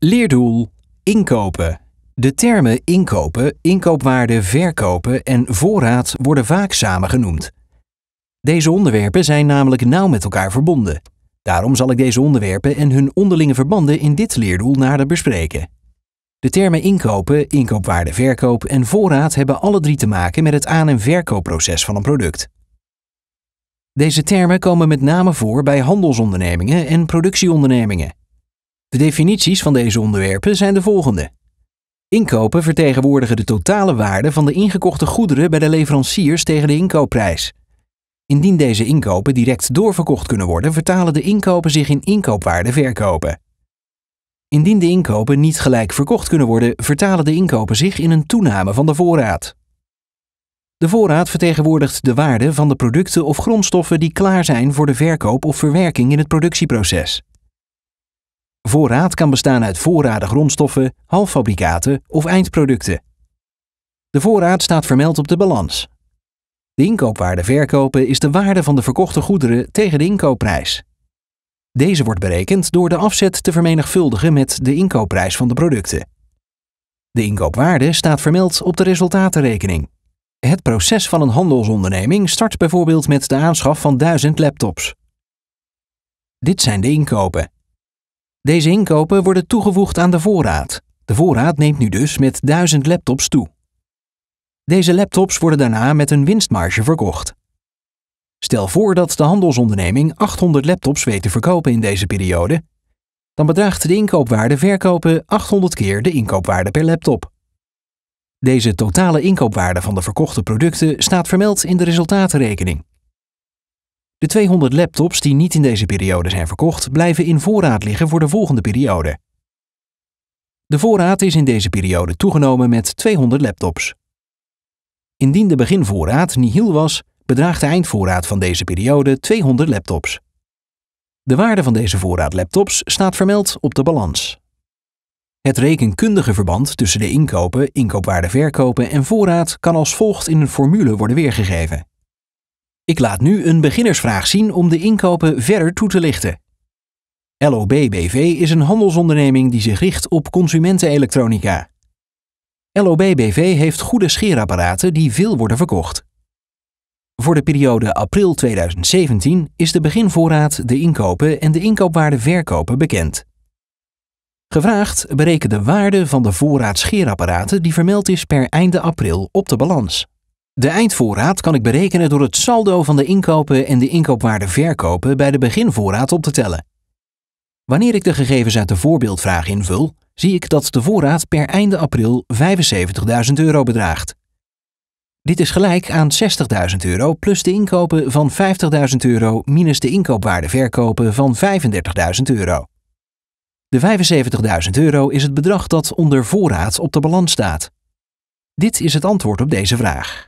Leerdoel inkopen. De termen inkopen, inkoopwaarde, verkopen en voorraad worden vaak samen genoemd. Deze onderwerpen zijn namelijk nauw met elkaar verbonden. Daarom zal ik deze onderwerpen en hun onderlinge verbanden in dit leerdoel nader bespreken. De termen inkopen, inkoopwaarde, verkoop en voorraad hebben alle drie te maken met het aan- en verkoopproces van een product. Deze termen komen met name voor bij handelsondernemingen en productieondernemingen. De definities van deze onderwerpen zijn de volgende. Inkopen vertegenwoordigen de totale waarde van de ingekochte goederen bij de leveranciers tegen de inkoopprijs. Indien deze inkopen direct doorverkocht kunnen worden, vertalen de inkopen zich in inkoopwaarde verkopen. Indien de inkopen niet gelijk verkocht kunnen worden, vertalen de inkopen zich in een toename van de voorraad. De voorraad vertegenwoordigt de waarde van de producten of grondstoffen die klaar zijn voor de verkoop of verwerking in het productieproces. Voorraad kan bestaan uit voorraden grondstoffen, halffabrikaten of eindproducten. De voorraad staat vermeld op de balans. De inkoopwaarde verkopen is de waarde van de verkochte goederen tegen de inkoopprijs. Deze wordt berekend door de afzet te vermenigvuldigen met de inkoopprijs van de producten. De inkoopwaarde staat vermeld op de resultatenrekening. Het proces van een handelsonderneming start bijvoorbeeld met de aanschaf van 1000 laptops. Dit zijn de inkopen. Deze inkopen worden toegevoegd aan de voorraad. De voorraad neemt nu dus met 1000 laptops toe. Deze laptops worden daarna met een winstmarge verkocht. Stel voor dat de handelsonderneming 800 laptops weet te verkopen in deze periode, dan bedraagt de inkoopwaarde verkopen 800 keer de inkoopwaarde per laptop. Deze totale inkoopwaarde van de verkochte producten staat vermeld in de resultatenrekening. De 200 laptops die niet in deze periode zijn verkocht, blijven in voorraad liggen voor de volgende periode. De voorraad is in deze periode toegenomen met 200 laptops. Indien de beginvoorraad nihil was, bedraagt de eindvoorraad van deze periode 200 laptops. De waarde van deze voorraad laptops staat vermeld op de balans. Het rekenkundige verband tussen de inkopen, inkoopwaarde verkopen en voorraad kan als volgt in een formule worden weergegeven. Ik laat nu een beginnersvraag zien om de inkopen verder toe te lichten. LOBBV is een handelsonderneming die zich richt op consumentenelektronica. LOBBV heeft goede scheerapparaten die veel worden verkocht. Voor de periode april 2017 is de beginvoorraad, de inkopen en de inkoopwaarde verkopen bekend. Gevraagd bereken de waarde van de voorraad scheerapparaten die vermeld is per einde april op de balans. De eindvoorraad kan ik berekenen door het saldo van de inkopen en de inkoopwaarde verkopen bij de beginvoorraad op te tellen. Wanneer ik de gegevens uit de voorbeeldvraag invul, zie ik dat de voorraad per einde april 75.000 euro bedraagt. Dit is gelijk aan 60.000 euro plus de inkopen van 50.000 euro minus de inkoopwaarde verkopen van 35.000 euro. De 75.000 euro is het bedrag dat onder voorraad op de balans staat. Dit is het antwoord op deze vraag.